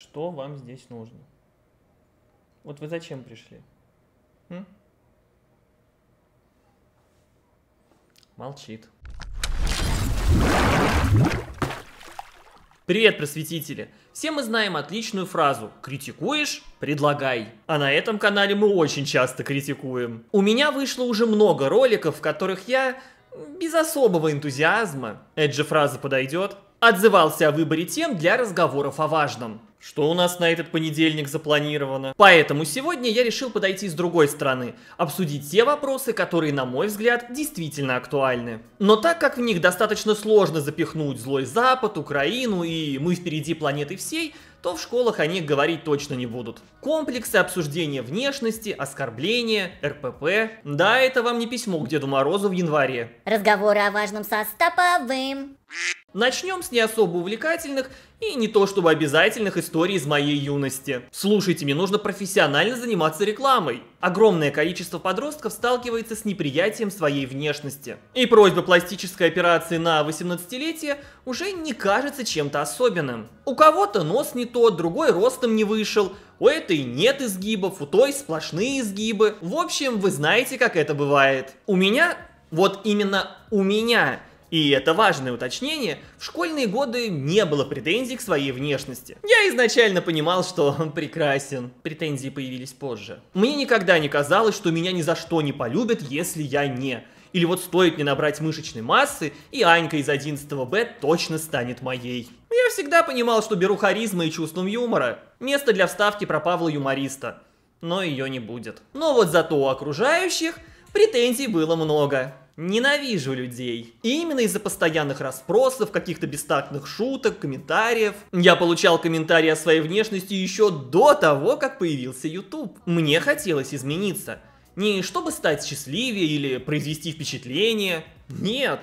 Что вам здесь нужно? Вот вы зачем пришли? М? Молчит. Привет, просветители! Все мы знаем отличную фразу «Критикуешь? Предлагай». А на этом канале мы очень часто критикуем. У меня вышло уже много роликов, в которых я без особого энтузиазма, эта же фраза подойдет, отзывался о выборе тем для разговоров о важном. Что у нас на этот понедельник запланировано? Поэтому сегодня я решил подойти с другой стороны, обсудить те вопросы, которые, на мой взгляд, действительно актуальны. Но так как в них достаточно сложно запихнуть злой Запад, Украину и мы впереди планеты всей, то в школах о них говорить точно не будут. Комплексы обсуждения внешности, оскорбления, РПП. Да, это вам не письмо к Деду Морозу в январе. Разговоры о важном со Стоповым. Начнем с не особо увлекательных и не то чтобы обязательных историй из моей юности. Слушайте, мне нужно профессионально заниматься рекламой. Огромное количество подростков сталкивается с неприятием своей внешности. И просьба пластической операции на 18-летие уже не кажется чем-то особенным. У кого-то нос не тот, другой ростом не вышел, у этой нет изгибов, у той сплошные изгибы. В общем, вы знаете, как это бывает. У меня, вот именно у меня, и это важное уточнение, в школьные годы не было претензий к своей внешности. Я изначально понимал, что он прекрасен. Претензии появились позже. Мне никогда не казалось, что меня ни за что не полюбят, если я не. Или вот стоит мне набрать мышечной массы, и Анька из 11 Б точно станет моей. Я всегда понимал, что беру харизма и чувством юмора. Место для вставки про Павла юмориста. Но ее не будет. Но вот зато у окружающих претензий было много. Ненавижу людей. И именно из-за постоянных расспросов, каких-то бестактных шуток, комментариев. Я получал комментарии о своей внешности еще до того, как появился YouTube. Мне хотелось измениться. Не чтобы стать счастливее или произвести впечатление. Нет,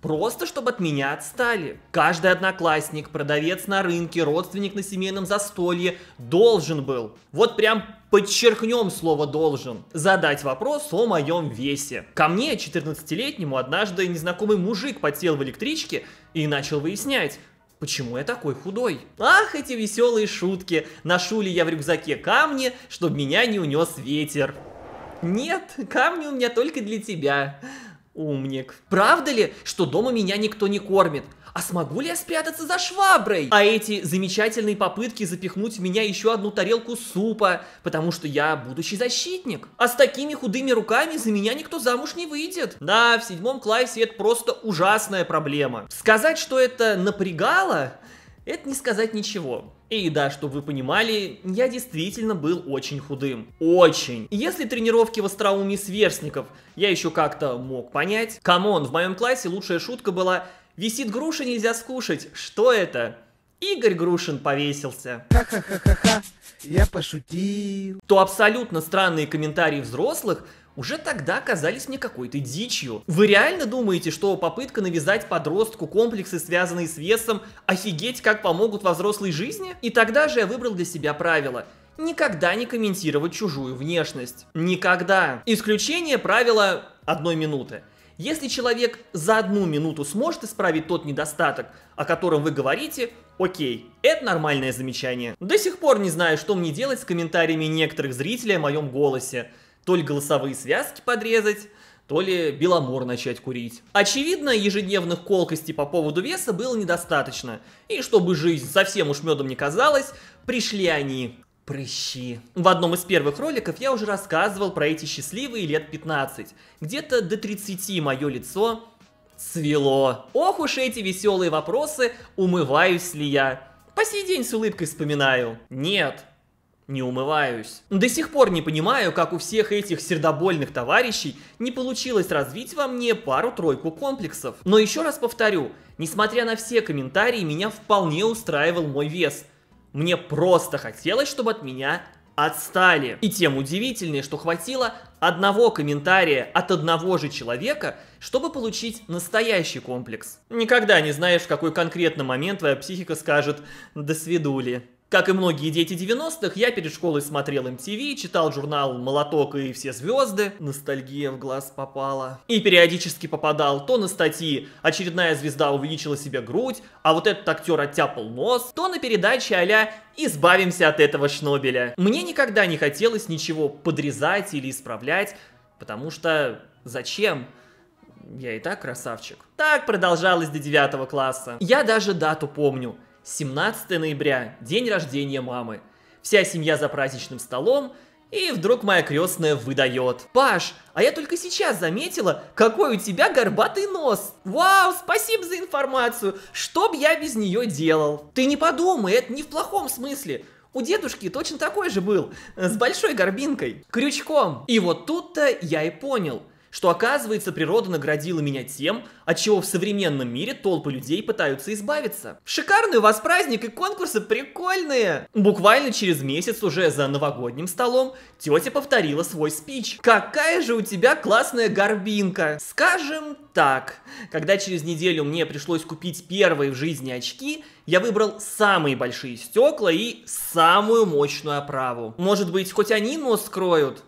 Просто чтобы от меня отстали. Каждый одноклассник, продавец на рынке, родственник на семейном застолье должен был, вот прям подчеркнем слово «должен», задать вопрос о моем весе. Ко мне, 14-летнему, однажды незнакомый мужик подсел в электричке и начал выяснять, Почему я такой худой? Ах, эти веселые шутки. Ношу ли я в рюкзаке камни, чтобы меня не унес ветер? Нет, камни у меня только для тебя. Умник. Правда ли, что дома меня никто не кормит? А смогу ли я спрятаться за шваброй? А эти замечательные попытки запихнуть в меня еще одну тарелку супа, потому что я будущий защитник. А с такими худыми руками за меня никто замуж не выйдет. Да, в седьмом классе это просто ужасная проблема. Сказать, что это напрягало, это не сказать ничего. И да, чтобы вы понимали, я действительно был очень худым. Очень. если тренировки в остроумии сверстников я еще как-то мог понять, камон, в моем классе лучшая шутка была «Висит груша, нельзя скушать, что это?» Игорь Грушин повесился. Ха-ха-ха-ха-ха, я пошутил. То абсолютно странные комментарии взрослых уже тогда казались мне какой-то дичью. Вы реально думаете, что попытка навязать подростку комплексы, связанные с весом, офигеть как помогут во взрослой жизни? И тогда же я выбрал для себя правило – никогда не комментировать чужую внешность. Никогда. Исключение правила одной минуты. Если человек за одну минуту сможет исправить тот недостаток, о котором вы говорите, окей, это нормальное замечание. До сих пор не знаю, что мне делать с комментариями некоторых зрителей о моем голосе то ли голосовые связки подрезать, то ли беломор начать курить. Очевидно, ежедневных колкостей по поводу веса было недостаточно. И чтобы жизнь совсем уж медом не казалась, пришли они прыщи. В одном из первых роликов я уже рассказывал про эти счастливые лет 15. Где-то до 30 мое лицо цвело. Ох уж эти веселые вопросы, умываюсь ли я. По сей день с улыбкой вспоминаю. Нет, не умываюсь. До сих пор не понимаю, как у всех этих сердобольных товарищей не получилось развить во мне пару-тройку комплексов. Но еще раз повторю, несмотря на все комментарии, меня вполне устраивал мой вес. Мне просто хотелось, чтобы от меня отстали. И тем удивительнее, что хватило одного комментария от одного же человека, чтобы получить настоящий комплекс. Никогда не знаешь, в какой конкретно момент твоя психика скажет «до свидули». Как и многие дети 90-х, я перед школой смотрел MTV, читал журнал «Молоток» и «Все звезды». Ностальгия в глаз попала. И периодически попадал то на статьи «Очередная звезда увеличила себе грудь», а вот этот актер оттяпал нос, то на передаче а «Избавимся от этого шнобеля». Мне никогда не хотелось ничего подрезать или исправлять, потому что зачем? Я и так красавчик. Так продолжалось до 9 класса. Я даже дату помню – 17 ноября, день рождения мамы. Вся семья за праздничным столом, и вдруг моя крестная выдает. Паш, а я только сейчас заметила, какой у тебя горбатый нос. Вау, спасибо за информацию. Что б я без нее делал? Ты не подумай, это не в плохом смысле. У дедушки точно такой же был, э, с большой горбинкой, крючком. И вот тут-то я и понял – что оказывается природа наградила меня тем, от чего в современном мире толпы людей пытаются избавиться. Шикарный у вас праздник и конкурсы прикольные! Буквально через месяц уже за новогодним столом тетя повторила свой спич. Какая же у тебя классная горбинка! Скажем так, когда через неделю мне пришлось купить первые в жизни очки, я выбрал самые большие стекла и самую мощную оправу. Может быть, хоть они нос скроют?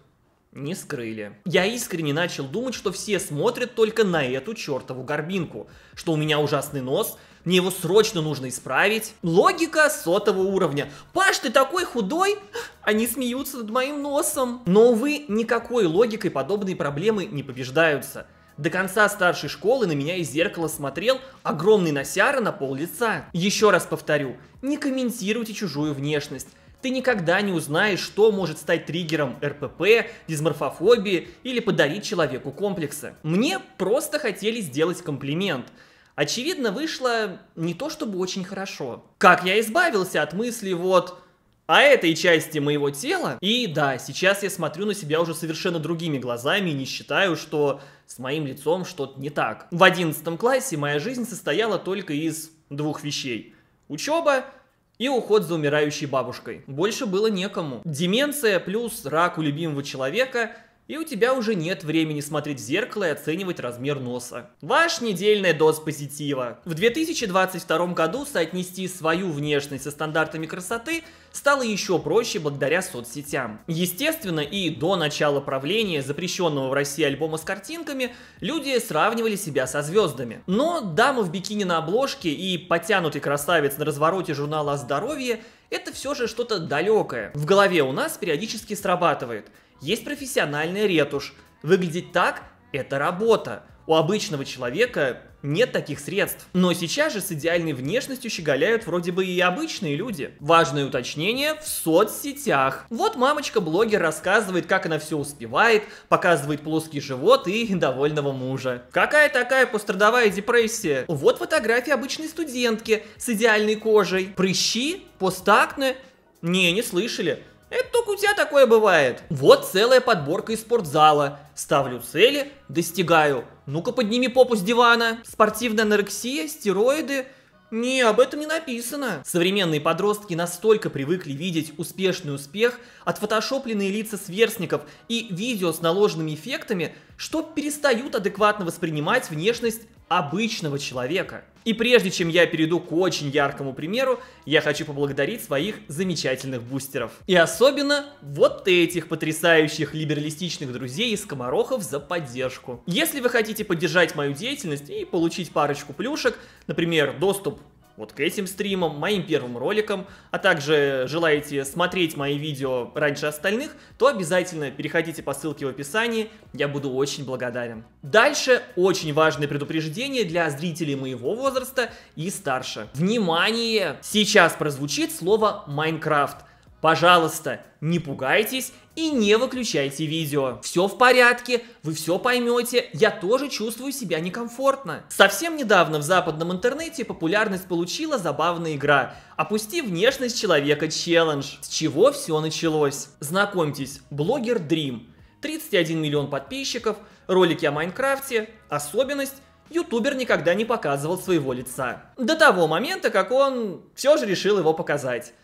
не скрыли. Я искренне начал думать, что все смотрят только на эту чертову горбинку, что у меня ужасный нос, мне его срочно нужно исправить. Логика сотого уровня. Паш, ты такой худой? Они смеются над моим носом. Но, увы, никакой логикой подобные проблемы не побеждаются. До конца старшей школы на меня из зеркала смотрел огромный носяра на пол лица. Еще раз повторю, не комментируйте чужую внешность. Ты никогда не узнаешь, что может стать триггером РПП, дисморфофобии или подарить человеку комплексы. Мне просто хотели сделать комплимент. Очевидно, вышло не то чтобы очень хорошо. Как я избавился от мысли вот о этой части моего тела? И да, сейчас я смотрю на себя уже совершенно другими глазами и не считаю, что с моим лицом что-то не так. В одиннадцатом классе моя жизнь состояла только из двух вещей. Учеба – и уход за умирающей бабушкой. Больше было некому. Деменция плюс рак у любимого человека – и у тебя уже нет времени смотреть в зеркало и оценивать размер носа. Ваш недельная доз позитива. В 2022 году соотнести свою внешность со стандартами красоты стало еще проще благодаря соцсетям. Естественно, и до начала правления запрещенного в России альбома с картинками, люди сравнивали себя со звездами. Но дама в бикини на обложке и потянутый красавец на развороте журнала о здоровье – это все же что-то далекое. В голове у нас периодически срабатывает – есть профессиональная ретушь. Выглядеть так – это работа. У обычного человека нет таких средств. Но сейчас же с идеальной внешностью щеголяют вроде бы и обычные люди. Важное уточнение в соцсетях. Вот мамочка-блогер рассказывает, как она все успевает, показывает плоский живот и довольного мужа. Какая такая пострадовая депрессия? Вот фотография обычной студентки с идеальной кожей. Прыщи? Постакне? Не, не слышали. Это только у тебя такое бывает. Вот целая подборка из спортзала. Ставлю цели, достигаю. Ну-ка подними попу с дивана. Спортивная анорексия, стероиды. Не, об этом не написано. Современные подростки настолько привыкли видеть успешный успех, отфотошопленные лица сверстников и видео с наложенными эффектами, что перестают адекватно воспринимать внешность обычного человека. И прежде чем я перейду к очень яркому примеру, я хочу поблагодарить своих замечательных бустеров. И особенно вот этих потрясающих либералистичных друзей из Комарохов за поддержку. Если вы хотите поддержать мою деятельность и получить парочку плюшек, например, доступ вот к этим стримам, моим первым роликам, а также желаете смотреть мои видео раньше остальных, то обязательно переходите по ссылке в описании, я буду очень благодарен. Дальше очень важное предупреждение для зрителей моего возраста и старше. Внимание! Сейчас прозвучит слово «Майнкрафт». Пожалуйста, не пугайтесь и не выключайте видео. Все в порядке, вы все поймете, я тоже чувствую себя некомфортно. Совсем недавно в западном интернете популярность получила забавная игра «Опусти внешность человека челлендж», с чего все началось. Знакомьтесь, блогер Dream, 31 миллион подписчиков, ролики о Майнкрафте, особенность ютубер никогда не показывал своего лица. До того момента, как он все же решил его показать.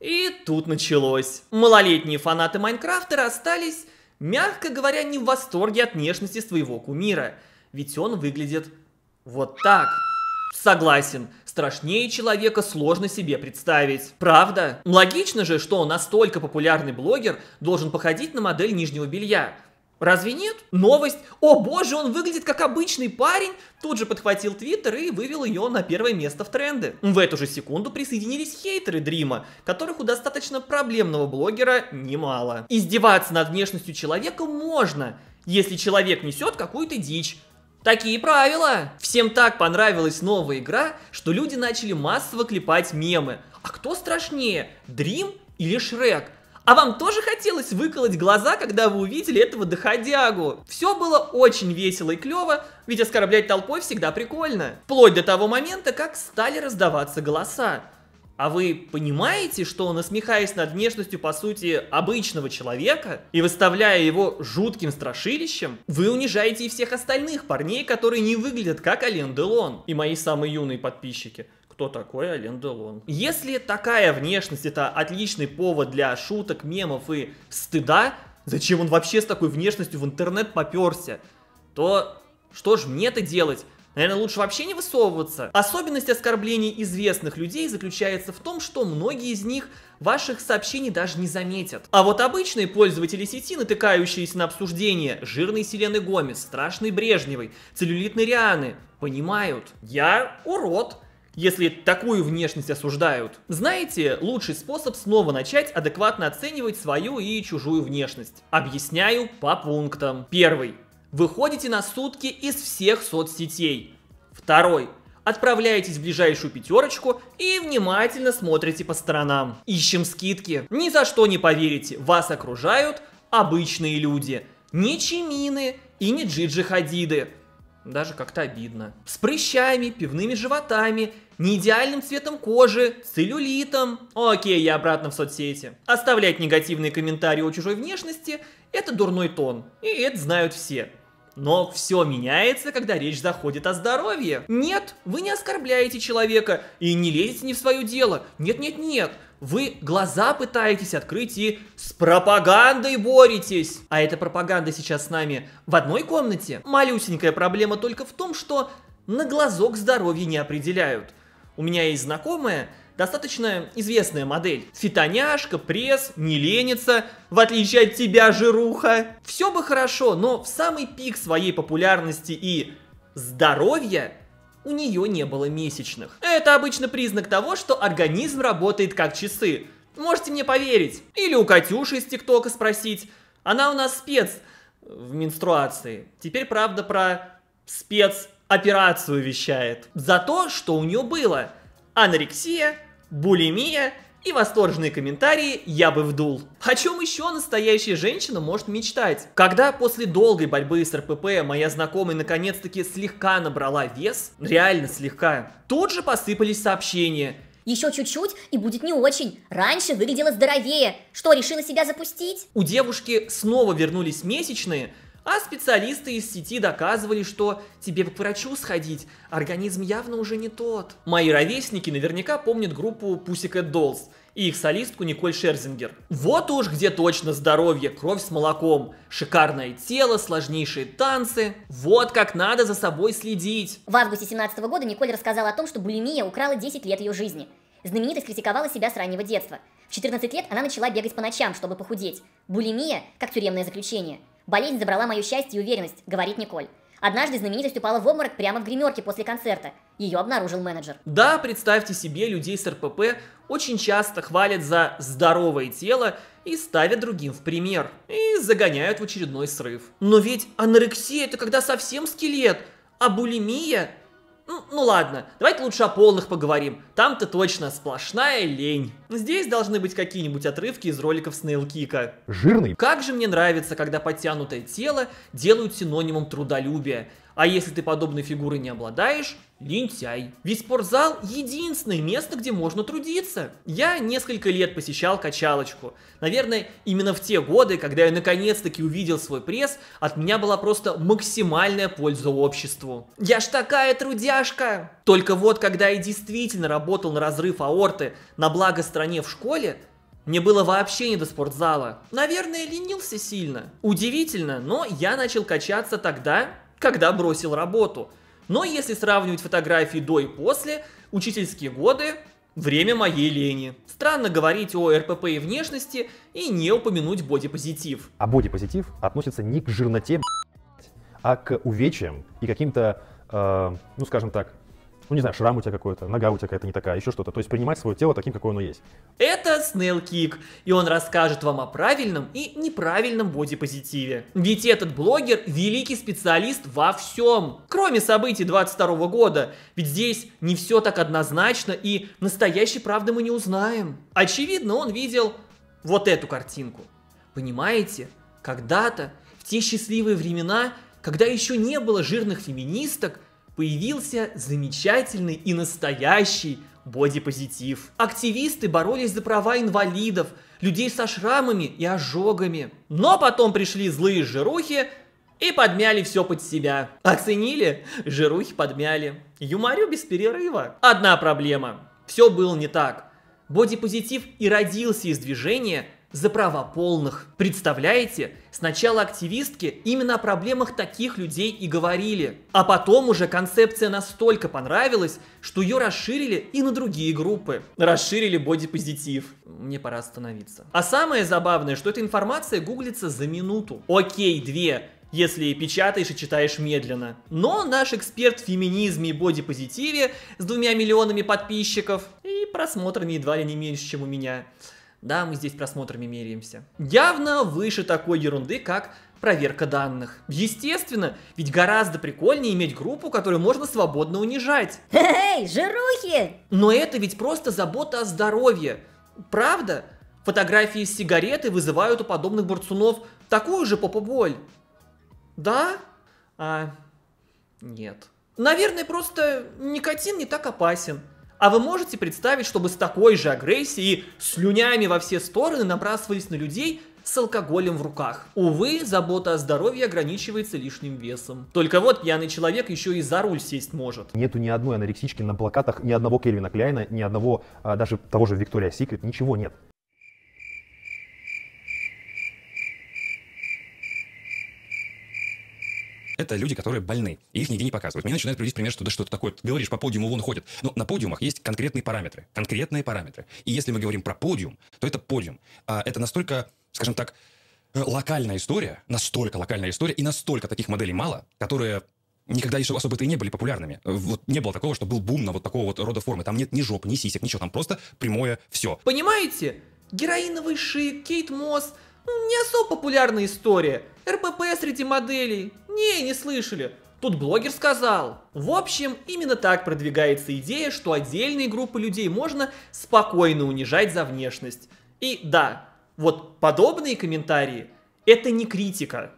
И тут началось. Малолетние фанаты Майнкрафта расстались, мягко говоря, не в восторге от внешности своего кумира. Ведь он выглядит вот так. Согласен, страшнее человека сложно себе представить. Правда? Логично же, что настолько популярный блогер должен походить на модель нижнего белья. Разве нет? Новость. О боже, он выглядит как обычный парень. Тут же подхватил Твиттер и вывел ее на первое место в тренды. В эту же секунду присоединились хейтеры Дрима, которых у достаточно проблемного блогера немало. Издеваться над внешностью человека можно, если человек несет какую-то дичь. Такие правила! Всем так понравилась новая игра, что люди начали массово клепать мемы. А кто страшнее, Дрим или Шрек? А вам тоже хотелось выколоть глаза, когда вы увидели этого доходягу? Все было очень весело и клево, ведь оскорблять толпой всегда прикольно. Вплоть до того момента, как стали раздаваться голоса. А вы понимаете, что насмехаясь над внешностью, по сути, обычного человека и выставляя его жутким страшилищем, вы унижаете и всех остальных парней, которые не выглядят как Ален Делон и мои самые юные подписчики кто такой Ален Делон. Если такая внешность это отличный повод для шуток, мемов и стыда, зачем он вообще с такой внешностью в интернет поперся, то что ж мне-то делать? Наверное, лучше вообще не высовываться. Особенность оскорблений известных людей заключается в том, что многие из них ваших сообщений даже не заметят. А вот обычные пользователи сети, натыкающиеся на обсуждение жирной Селены Гомес, страшной Брежневой, целлюлитной Рианы, понимают. Я урод если такую внешность осуждают. Знаете, лучший способ снова начать адекватно оценивать свою и чужую внешность. Объясняю по пунктам. Первый. Выходите на сутки из всех соцсетей. Второй отправляетесь в ближайшую пятерочку и внимательно смотрите по сторонам. Ищем скидки. Ни за что не поверите, вас окружают обычные люди. Не чимины и не джиджи хадиды. Даже как-то обидно. С прыщами, пивными животами неидеальным цветом кожи, целлюлитом. Окей, я обратно в соцсети. Оставлять негативные комментарии о чужой внешности – это дурной тон, и это знают все. Но все меняется, когда речь заходит о здоровье. Нет, вы не оскорбляете человека и не лезете не в свое дело. Нет-нет-нет, вы глаза пытаетесь открыть и с пропагандой боретесь. А эта пропаганда сейчас с нами в одной комнате. Малюсенькая проблема только в том, что на глазок здоровье не определяют. У меня есть знакомая, достаточно известная модель. Фитоняшка, пресс, не ленится, в отличие от тебя, жируха. Все бы хорошо, но в самый пик своей популярности и здоровья у нее не было месячных. Это обычно признак того, что организм работает как часы. Можете мне поверить. Или у Катюши из ТикТока спросить. Она у нас спец в менструации. Теперь правда про спец операцию вещает. За то, что у нее было. Анорексия, булимия и восторженные комментарии «я бы вдул». О чем еще настоящая женщина может мечтать? Когда после долгой борьбы с РПП моя знакомая наконец-таки слегка набрала вес, реально слегка, тут же посыпались сообщения. Еще чуть-чуть и будет не очень. Раньше выглядела здоровее. Что, решила себя запустить? У девушки снова вернулись месячные – а специалисты из сети доказывали, что тебе к врачу сходить, организм явно уже не тот. Мои ровесники наверняка помнят группу Pussycat Dolls и их солистку Николь Шерзингер. Вот уж где точно здоровье, кровь с молоком, шикарное тело, сложнейшие танцы. Вот как надо за собой следить. В августе 17 года Николь рассказала о том, что булимия украла 10 лет ее жизни. Знаменитость критиковала себя с раннего детства. В 14 лет она начала бегать по ночам, чтобы похудеть. Булимия, как тюремное заключение. Болезнь забрала мое счастье и уверенность, говорит Николь. Однажды знаменитость упала в обморок прямо в гримерке после концерта. Ее обнаружил менеджер. Да, представьте себе, людей с РПП очень часто хвалят за здоровое тело и ставят другим в пример. И загоняют в очередной срыв. Но ведь анорексия это когда совсем скелет, а булимия ну, ну, ладно, давайте лучше о полных поговорим. Там-то точно сплошная лень. Здесь должны быть какие-нибудь отрывки из роликов Снейлкика. Жирный. Как же мне нравится, когда подтянутое тело делают синонимом трудолюбия. А если ты подобной фигурой не обладаешь, лентяй. Ведь спортзал – единственное место, где можно трудиться. Я несколько лет посещал качалочку. Наверное, именно в те годы, когда я наконец-таки увидел свой пресс, от меня была просто максимальная польза обществу. Я ж такая трудяшка! Только вот, когда я действительно работал на разрыв аорты на благо стране в школе, мне было вообще не до спортзала. Наверное, ленился сильно. Удивительно, но я начал качаться тогда, когда бросил работу. Но если сравнивать фотографии до и после, учительские годы – время моей лени. Странно говорить о РПП и внешности и не упомянуть бодипозитив. А бодипозитив относится не к жирноте, а к увечьям и каким-то, э, ну скажем так, ну не знаю, шрам у тебя какой-то, нога у тебя какая-то не такая, еще что-то. То есть принимать свое тело таким, какое оно есть. Это Снейл Кик, и он расскажет вам о правильном и неправильном бодипозитиве. Ведь этот блогер великий специалист во всем, кроме событий 22 года. Ведь здесь не все так однозначно, и настоящей правды мы не узнаем. Очевидно, он видел вот эту картинку. Понимаете, когда-то, в те счастливые времена, когда еще не было жирных феминисток, появился замечательный и настоящий бодипозитив. Активисты боролись за права инвалидов, людей со шрамами и ожогами. Но потом пришли злые жирухи и подмяли все под себя. Оценили? Жирухи подмяли. Юморю без перерыва. Одна проблема. Все было не так. Бодипозитив и родился из движения – за права полных. Представляете? Сначала активистки именно о проблемах таких людей и говорили. А потом уже концепция настолько понравилась, что ее расширили и на другие группы. Расширили бодипозитив. Мне пора остановиться. А самое забавное, что эта информация гуглится за минуту. Окей, две если печатаешь и читаешь медленно. Но наш эксперт в феминизме и бодипозитиве с двумя миллионами подписчиков и просмотрами едва ли не меньше, чем у меня – да, мы здесь просмотрами меряемся. Явно выше такой ерунды, как проверка данных. Естественно, ведь гораздо прикольнее иметь группу, которую можно свободно унижать. Эй, жирухи! Но это ведь просто забота о здоровье. Правда? Фотографии с сигареты вызывают у подобных борцунов такую же попоболь. Да? А, нет. Наверное, просто никотин не так опасен. А вы можете представить, чтобы с такой же агрессией, слюнями во все стороны набрасывались на людей с алкоголем в руках? Увы, забота о здоровье ограничивается лишним весом. Только вот пьяный человек еще и за руль сесть может. Нету ни одной анорексички на плакатах, ни одного Кельвина Кляйна, ни одного а, даже того же Виктория Секрет, ничего нет. это люди, которые больны, и их нигде не показывают. Мне начинают приводить пример, что да что то такое, ты говоришь, по подиуму вон ходит. Но на подиумах есть конкретные параметры, конкретные параметры. И если мы говорим про подиум, то это подиум. А это настолько, скажем так, э, локальная история, настолько локальная история, и настолько таких моделей мало, которые никогда еще особо-то и не были популярными. Вот не было такого, что был бум на вот такого вот рода формы. Там нет ни жоп, ни сисек, ничего, там просто прямое все. Понимаете? Героиновый шик, Кейт Мосс, не особо популярная история. РПП среди моделей. Не, не слышали. Тут блогер сказал. В общем, именно так продвигается идея, что отдельные группы людей можно спокойно унижать за внешность. И да, вот подобные комментарии – это не критика,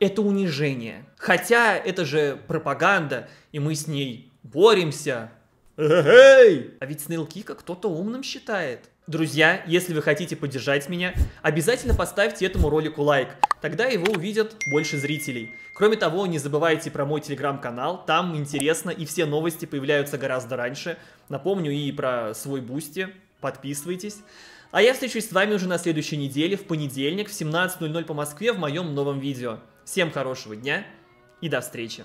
это унижение. Хотя это же пропаганда, и мы с ней боремся. Эй! А ведь Снейлкика кто-то умным считает. Друзья, если вы хотите поддержать меня, обязательно поставьте этому ролику лайк, тогда его увидят больше зрителей. Кроме того, не забывайте про мой телеграм-канал, там интересно и все новости появляются гораздо раньше. Напомню и про свой бусти, подписывайтесь. А я встречусь с вами уже на следующей неделе, в понедельник в 17.00 по Москве в моем новом видео. Всем хорошего дня и до встречи!